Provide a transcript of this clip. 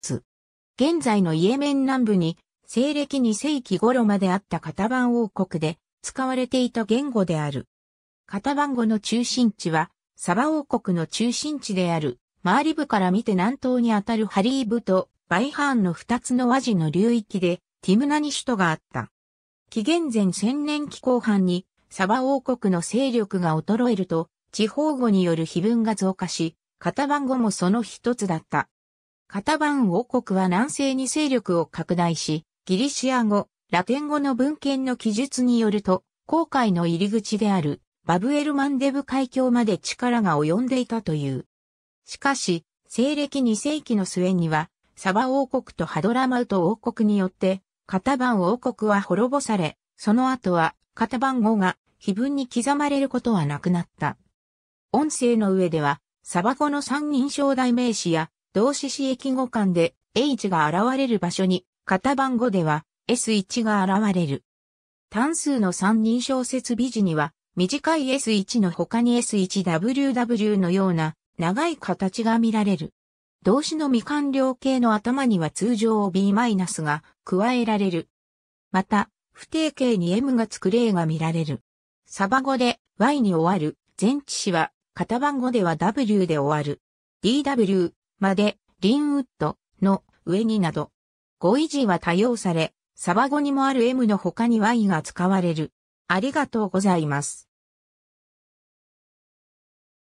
つ。現在のイエメン南部に西暦2世紀頃まであったカタバン王国で使われていた言語である。カタバン語の中心地はサバ王国の中心地であるマーリブから見て南東にあたるハリーブとバイハーンの二つの和地の流域でティムナニ首都があった。紀元前千年期後半にサバ王国の勢力が衰えると地方語による碑文が増加し、カタバン語もその一つだった。カタバン王国は南西に勢力を拡大し、ギリシア語、ラテン語の文献の記述によると、航海の入り口であるバブエルマンデブ海峡まで力が及んでいたという。しかし、西暦2世紀の末には、サバ王国とハドラマウト王国によって、カタバン王国は滅ぼされ、その後はカタバン語が碑文に刻まれることはなくなった。音声の上では、サバ語の三人称代名詞や同志市駅語間で H が現れる場所に、型番号では S1 が現れる。単数の三人称設備時には、短い S1 の他に S1WW のような長い形が見られる。動詞の未完了形の頭には通常 B- マイナスが加えられる。また、不定形に M がつく例が見られる。サバ語で Y に終わる前置詞は、型番語では W で終わる。DW、まで、リンウッドの上になど、語彙字は多用され、サバ語にもある M の他に Y が使われる。ありがとうございます。